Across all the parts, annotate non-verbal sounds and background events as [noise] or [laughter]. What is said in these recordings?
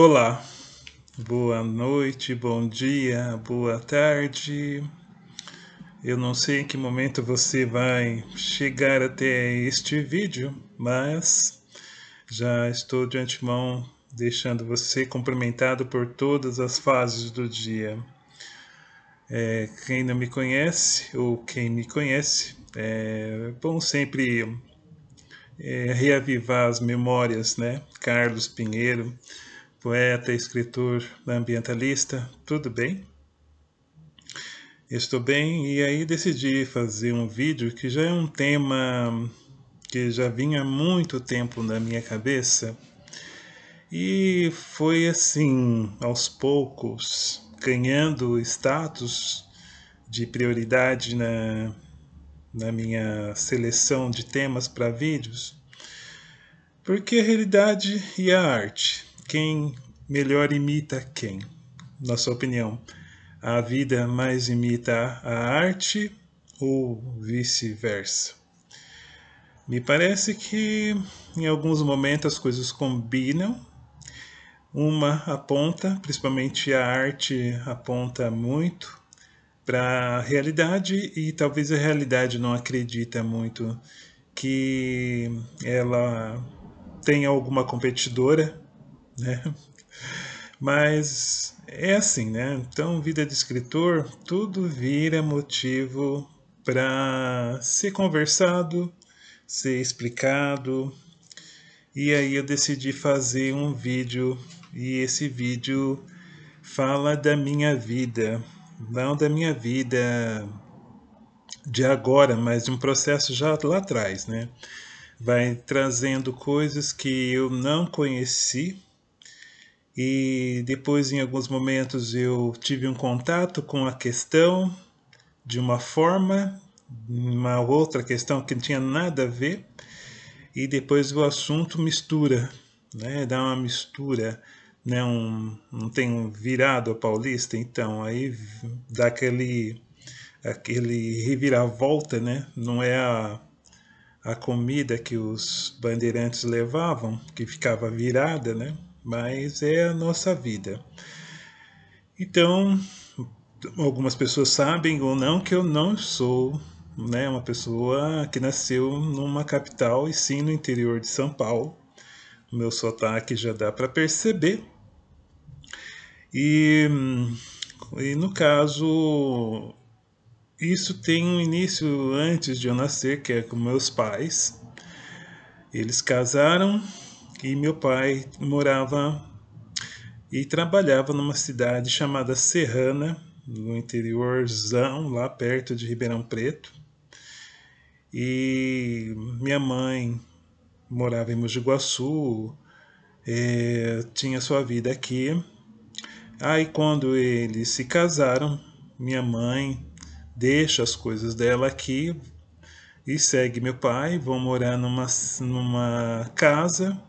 Olá, boa noite, bom dia, boa tarde. Eu não sei em que momento você vai chegar até este vídeo, mas já estou de antemão deixando você cumprimentado por todas as fases do dia. É, quem não me conhece ou quem me conhece, é bom sempre é, reavivar as memórias, né? Carlos Pinheiro poeta, escritor, ambientalista, tudo bem? Estou bem e aí decidi fazer um vídeo que já é um tema que já vinha há muito tempo na minha cabeça e foi assim, aos poucos, ganhando status de prioridade na, na minha seleção de temas para vídeos, porque a realidade e a arte quem melhor imita quem? Na sua opinião, a vida mais imita a arte ou vice-versa? Me parece que em alguns momentos as coisas combinam. Uma aponta, principalmente a arte aponta muito para a realidade e talvez a realidade não acredita muito que ela tenha alguma competidora né? Mas é assim, né? Então, vida de escritor, tudo vira motivo para ser conversado, ser explicado. E aí eu decidi fazer um vídeo e esse vídeo fala da minha vida, não da minha vida de agora, mas de um processo já lá atrás, né? Vai trazendo coisas que eu não conheci e depois, em alguns momentos, eu tive um contato com a questão de uma forma, uma outra questão que não tinha nada a ver, e depois o assunto mistura, né? dá uma mistura né, um, não tem um virado a paulista, então aí dá aquele, aquele reviravolta, né? Não é a, a comida que os bandeirantes levavam, que ficava virada, né? mas é a nossa vida. Então, algumas pessoas sabem ou não que eu não sou né, uma pessoa que nasceu numa capital e sim no interior de São Paulo. O meu sotaque já dá para perceber. E, e no caso, isso tem um início antes de eu nascer, que é com meus pais. Eles casaram que meu pai morava e trabalhava numa cidade chamada Serrana, no interiorzão, lá perto de Ribeirão Preto. E minha mãe morava em Mogi Guaçu, é, tinha sua vida aqui. Aí quando eles se casaram, minha mãe deixa as coisas dela aqui e segue meu pai, vão morar numa, numa casa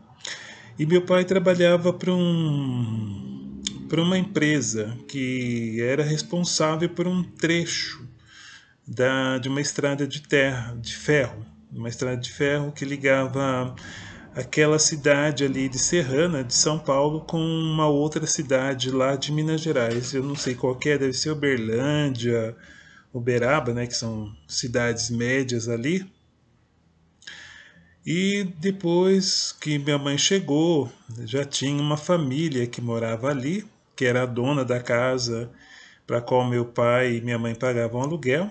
e meu pai trabalhava para um, para uma empresa que era responsável por um trecho da, de uma estrada de terra, de ferro, uma estrada de ferro que ligava aquela cidade ali de Serrana, de São Paulo, com uma outra cidade lá de Minas Gerais. Eu não sei qual é, deve ser Uberlândia, Uberaba, né, que são cidades médias ali. E depois que minha mãe chegou, já tinha uma família que morava ali, que era a dona da casa para qual meu pai e minha mãe pagavam aluguel.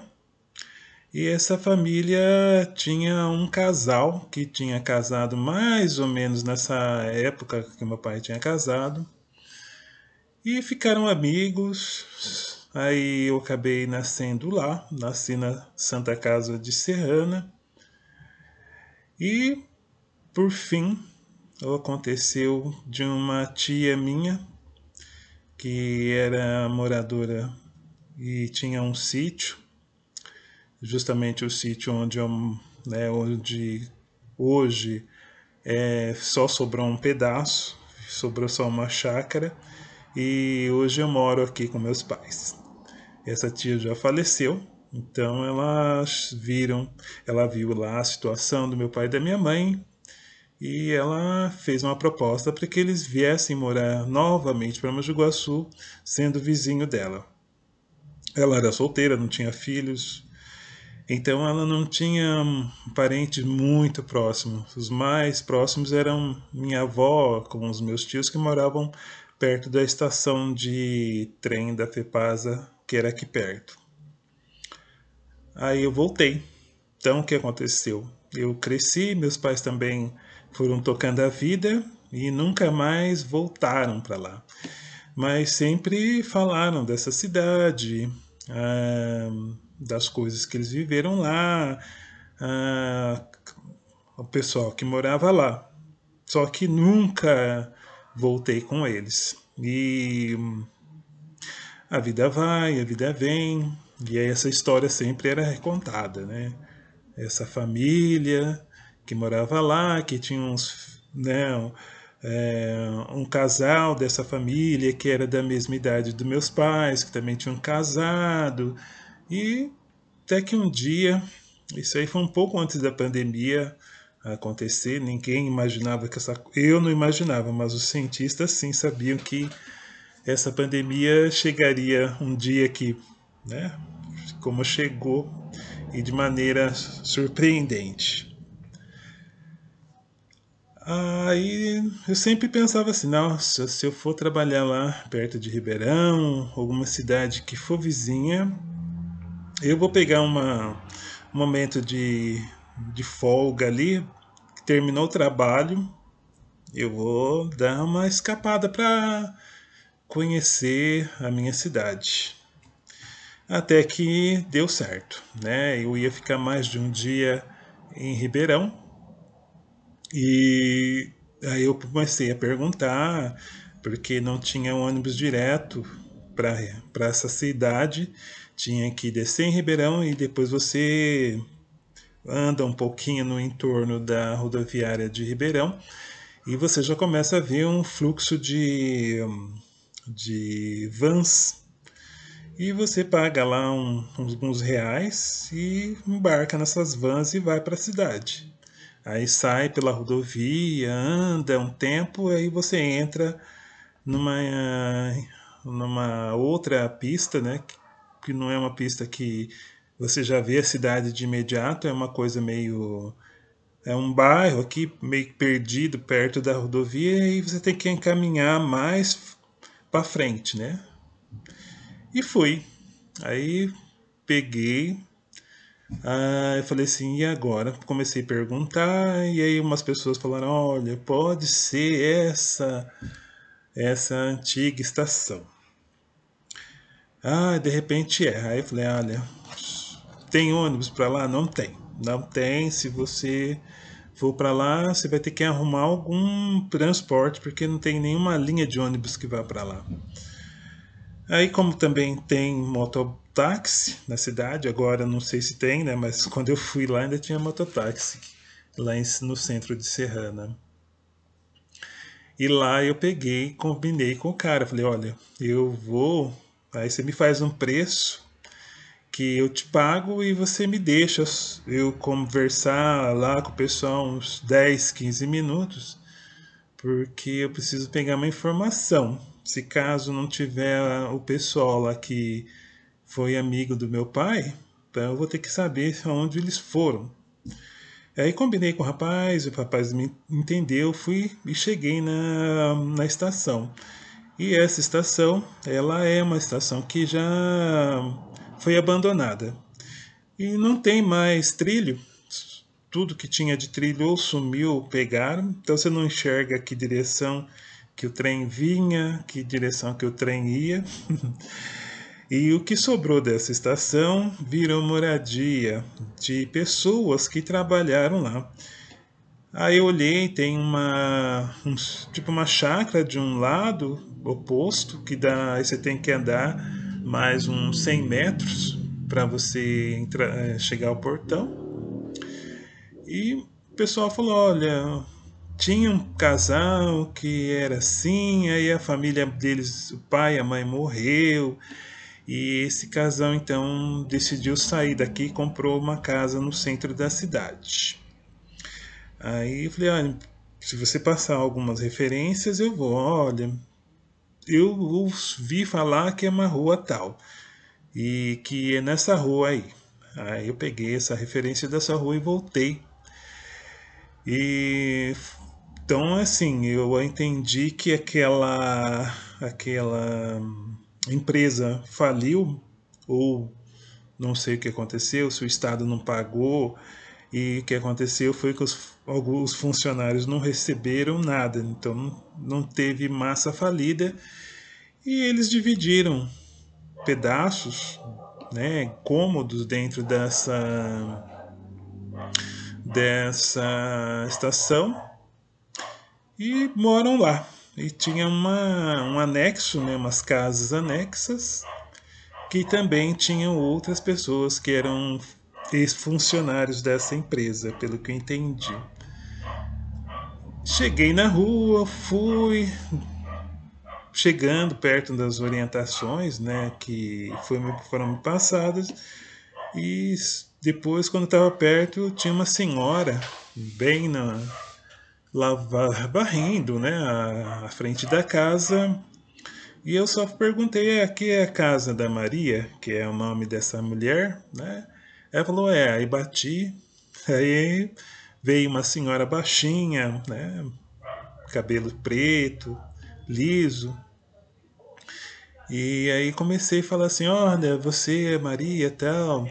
E essa família tinha um casal que tinha casado mais ou menos nessa época que meu pai tinha casado. E ficaram amigos. Aí eu acabei nascendo lá, nasci na Santa Casa de Serrana. E, por fim, aconteceu de uma tia minha, que era moradora e tinha um sítio, justamente o sítio onde, eu, né, onde hoje é, só sobrou um pedaço, sobrou só uma chácara, e hoje eu moro aqui com meus pais. Essa tia já faleceu, então elas viram, ela viu lá a situação do meu pai e da minha mãe e ela fez uma proposta para que eles viessem morar novamente para Mojiguaçu, sendo vizinho dela. Ela era solteira, não tinha filhos, então ela não tinha parentes muito próximos. Os mais próximos eram minha avó com os meus tios que moravam perto da estação de trem da Fepasa, que era aqui perto. Aí eu voltei. Então o que aconteceu? Eu cresci, meus pais também foram tocando a vida e nunca mais voltaram para lá. Mas sempre falaram dessa cidade, ah, das coisas que eles viveram lá, ah, o pessoal que morava lá. Só que nunca voltei com eles. E a vida vai, a vida vem, e aí essa história sempre era recontada, né? Essa família que morava lá, que tinha uns, né, um, é, um casal dessa família que era da mesma idade dos meus pais, que também tinham casado. E até que um dia, isso aí foi um pouco antes da pandemia acontecer, ninguém imaginava que essa. Eu não imaginava, mas os cientistas sim sabiam que essa pandemia chegaria um dia que né? como chegou e de maneira surpreendente. Aí eu sempre pensava assim, nossa, se eu for trabalhar lá perto de Ribeirão, alguma cidade que for vizinha, eu vou pegar uma, um momento de, de folga ali, terminou o trabalho, eu vou dar uma escapada para conhecer a minha cidade até que deu certo, né? Eu ia ficar mais de um dia em Ribeirão e aí eu comecei a perguntar porque não tinha um ônibus direto para essa cidade, tinha que descer em Ribeirão e depois você anda um pouquinho no entorno da rodoviária de Ribeirão e você já começa a ver um fluxo de, de vans e você paga lá um, uns, reais e embarca nessas vans e vai para a cidade. Aí sai pela rodovia, anda um tempo, aí você entra numa, numa outra pista, né? Que não é uma pista que você já vê a cidade de imediato, é uma coisa meio. É um bairro aqui meio perdido perto da rodovia e você tem que encaminhar mais para frente, né? E fui. Aí peguei, ah, eu falei assim, e agora? Comecei a perguntar, e aí umas pessoas falaram, olha, pode ser essa, essa antiga estação. Ah, de repente é. Aí eu falei, olha, tem ônibus para lá? Não tem. Não tem, se você for para lá, você vai ter que arrumar algum transporte, porque não tem nenhuma linha de ônibus que vá para lá. Aí, como também tem mototáxi na cidade, agora não sei se tem, né? Mas quando eu fui lá ainda tinha mototáxi, lá em, no centro de Serrana. E lá eu peguei, combinei com o cara. Falei: olha, eu vou, aí você me faz um preço que eu te pago e você me deixa eu conversar lá com o pessoal uns 10, 15 minutos, porque eu preciso pegar uma informação se caso não tiver o pessoal lá que foi amigo do meu pai, então eu vou ter que saber aonde eles foram. Aí combinei com o rapaz, o rapaz me entendeu, fui e cheguei na, na estação. E essa estação, ela é uma estação que já foi abandonada. E não tem mais trilho, tudo que tinha de trilho ou sumiu ou pegaram, então você não enxerga que direção que o trem vinha, que direção que o trem ia. [laughs] e o que sobrou dessa estação virou moradia de pessoas que trabalharam lá. Aí eu olhei, tem uma um, tipo uma chácara de um lado oposto que dá, você tem que andar mais uns 100 metros para você entrar, eh, chegar ao portão. E o pessoal falou: "Olha, tinha um casal que era assim, aí a família deles, o pai e a mãe morreu, e esse casal então decidiu sair daqui e comprou uma casa no centro da cidade. Aí eu falei, olha, se você passar algumas referências, eu vou, olha, eu ouvi falar que é uma rua tal, e que é nessa rua aí. Aí eu peguei essa referência dessa rua e voltei. E então, assim, eu entendi que aquela, aquela empresa faliu, ou não sei o que aconteceu, se o Estado não pagou, e o que aconteceu foi que os, alguns funcionários não receberam nada, então não teve massa falida, e eles dividiram pedaços, né, cômodos dentro dessa dessa estação e moram lá. E tinha uma, um anexo, né, umas casas anexas, que também tinham outras pessoas que eram ex-funcionários dessa empresa, pelo que eu entendi. Cheguei na rua, fui chegando perto das orientações, né, que foram me passadas, e depois, quando estava perto, tinha uma senhora, bem na, lavar, barrendo né, a, a frente da casa. E eu só perguntei, é, aqui é a casa da Maria, que é o nome dessa mulher, né? Ela falou, é, aí bati, aí veio uma senhora baixinha, né? Cabelo preto, liso. E aí comecei a falar assim, olha, você é Maria tal.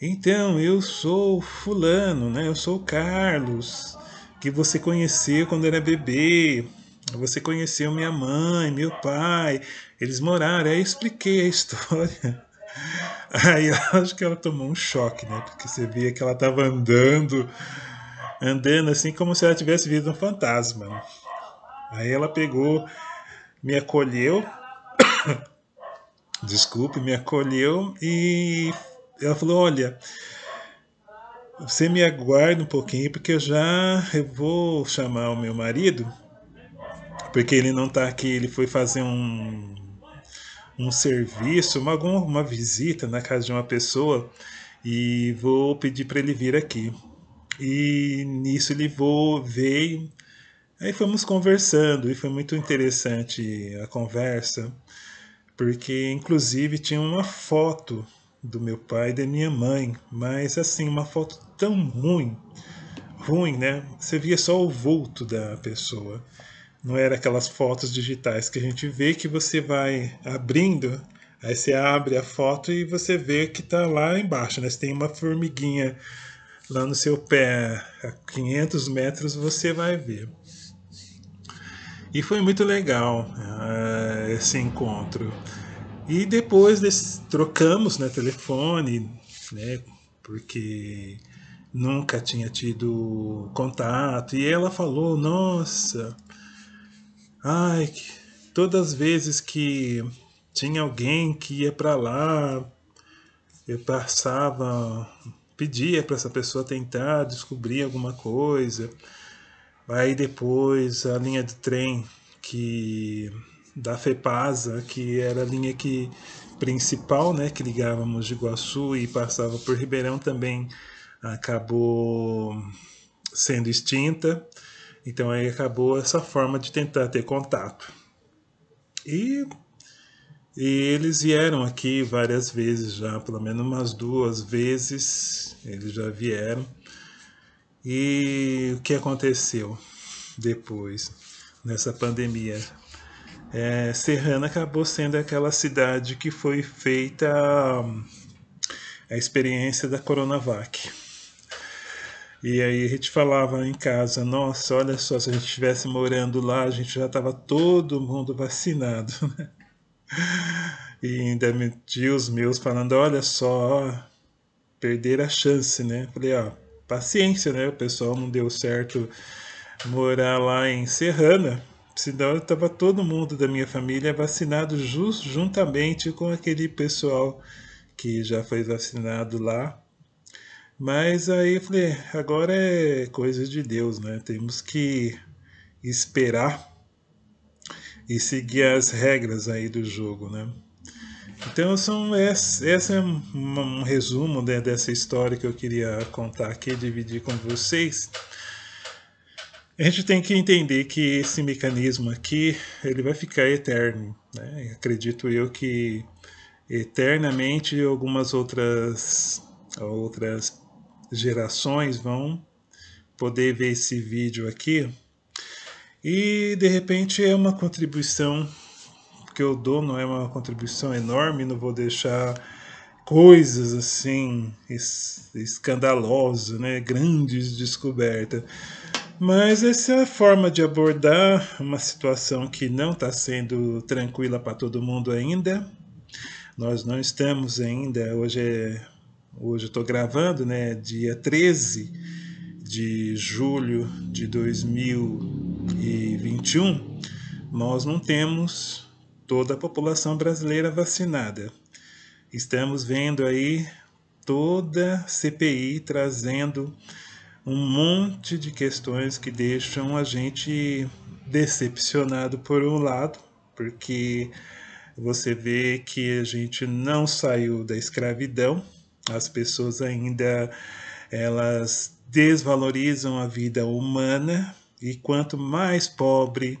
Então, eu sou fulano, né? Eu sou Carlos que você conheceu quando era bebê, você conheceu minha mãe, meu pai, eles moraram. Aí eu expliquei a história. [laughs] Aí eu acho que ela tomou um choque, né? Porque você via que ela estava andando, andando assim como se ela tivesse visto um fantasma. Aí ela pegou, me acolheu, [coughs] desculpe, me acolheu e ela falou: Olha, você me aguarda um pouquinho, porque eu já eu vou chamar o meu marido, porque ele não está aqui, ele foi fazer um, um serviço, uma, uma visita na casa de uma pessoa, e vou pedir para ele vir aqui. E nisso ele vou, veio, aí fomos conversando, e foi muito interessante a conversa, porque inclusive tinha uma foto do meu pai e da minha mãe, mas assim, uma foto tão ruim, ruim, né? Você via só o vulto da pessoa. Não era aquelas fotos digitais que a gente vê que você vai abrindo, aí você abre a foto e você vê que tá lá embaixo, né? Você tem uma formiguinha lá no seu pé a 500 metros, você vai ver. E foi muito legal uh, esse encontro. E depois desse, trocamos né, telefone, né, porque nunca tinha tido contato. E ela falou: Nossa, ai, todas as vezes que tinha alguém que ia para lá, eu passava, pedia para essa pessoa tentar descobrir alguma coisa. Aí depois a linha de trem que da FEPASA, que era a linha que principal, né, que ligava Mogi Guaçu e passava por Ribeirão também acabou sendo extinta. Então aí acabou essa forma de tentar ter contato. E, e eles vieram aqui várias vezes já, pelo menos umas duas vezes eles já vieram. E o que aconteceu depois nessa pandemia? É, Serrana acabou sendo aquela cidade que foi feita a, hum, a experiência da Coronavac. E aí a gente falava em casa, nossa, olha só, se a gente estivesse morando lá, a gente já estava todo mundo vacinado, [laughs] né? E ainda meti os meus falando, olha só, perder a chance, né? Falei, ó, paciência, né? O pessoal não deu certo morar lá em Serrana, Senão estava todo mundo da minha família vacinado just, juntamente com aquele pessoal que já foi vacinado lá. Mas aí eu falei, agora é coisa de Deus, né? Temos que esperar e seguir as regras aí do jogo, né? Então são essa, é um, um resumo né, dessa história que eu queria contar aqui, dividir com vocês. A gente tem que entender que esse mecanismo aqui ele vai ficar eterno. Né? Acredito eu que eternamente algumas outras, outras gerações vão poder ver esse vídeo aqui. E de repente é uma contribuição que eu dou, não é uma contribuição enorme, não vou deixar coisas assim escandalosas, né? grandes descobertas mas essa forma de abordar uma situação que não está sendo tranquila para todo mundo ainda, nós não estamos ainda, hoje é, hoje eu estou gravando, né, dia 13 de julho de 2021, nós não temos toda a população brasileira vacinada. Estamos vendo aí toda CPI trazendo um monte de questões que deixam a gente decepcionado por um lado, porque você vê que a gente não saiu da escravidão, as pessoas ainda elas desvalorizam a vida humana e quanto mais pobre,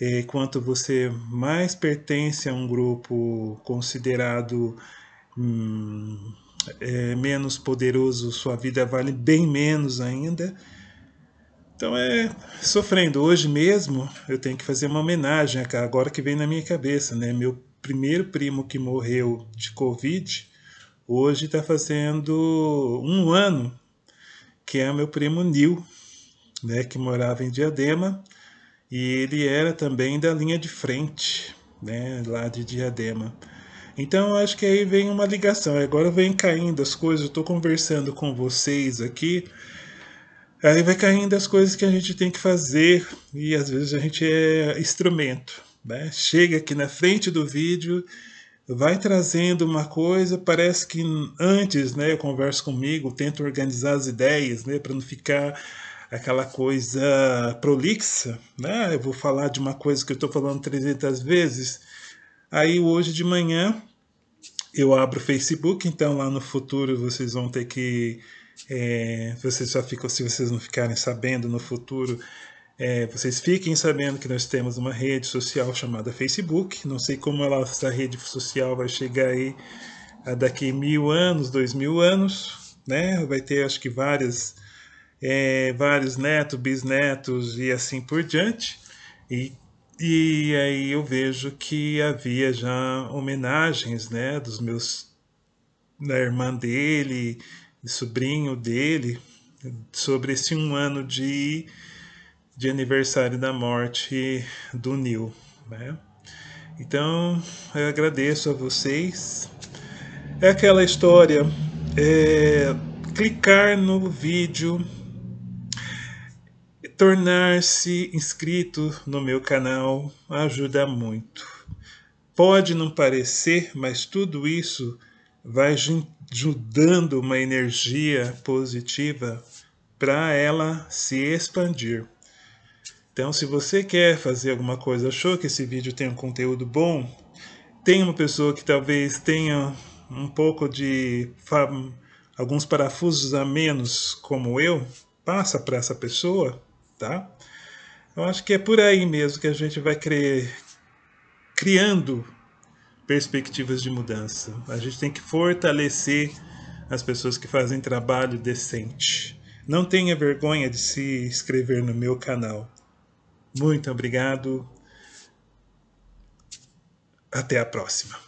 eh, quanto você mais pertence a um grupo considerado hum, é, menos poderoso, sua vida vale bem menos ainda. Então é sofrendo. Hoje mesmo eu tenho que fazer uma homenagem, agora que vem na minha cabeça, né? Meu primeiro primo que morreu de Covid, hoje está fazendo um ano, que é meu primo Nil, né? Que morava em Diadema e ele era também da linha de frente, né? Lá de Diadema. Então acho que aí vem uma ligação. Agora vem caindo as coisas, eu tô conversando com vocês aqui. Aí vai caindo as coisas que a gente tem que fazer e às vezes a gente é instrumento, né? Chega aqui na frente do vídeo, vai trazendo uma coisa, parece que antes, né, eu converso comigo, tento organizar as ideias, né, para não ficar aquela coisa prolixa, né? Eu vou falar de uma coisa que eu estou falando 300 vezes. Aí hoje de manhã eu abro o Facebook, então lá no futuro vocês vão ter que. É, vocês já ficam, se vocês não ficarem sabendo no futuro, é, vocês fiquem sabendo que nós temos uma rede social chamada Facebook. Não sei como ela, essa rede social vai chegar aí a daqui mil anos, dois mil anos, né? Vai ter acho que várias, é, vários netos, bisnetos e assim por diante. E e aí eu vejo que havia já homenagens, né, dos meus da irmã dele, sobrinho dele, sobre esse um ano de, de aniversário da morte do Nil, né? Então eu agradeço a vocês. É aquela história, é, clicar no vídeo tornar-se inscrito no meu canal ajuda muito. Pode não parecer, mas tudo isso vai ajudando uma energia positiva para ela se expandir. Então, se você quer fazer alguma coisa, achou que esse vídeo tem um conteúdo bom, tem uma pessoa que talvez tenha um pouco de alguns parafusos a menos como eu, passa para essa pessoa Tá? Eu acho que é por aí mesmo que a gente vai crer, criando perspectivas de mudança. A gente tem que fortalecer as pessoas que fazem trabalho decente. Não tenha vergonha de se inscrever no meu canal. Muito obrigado. Até a próxima.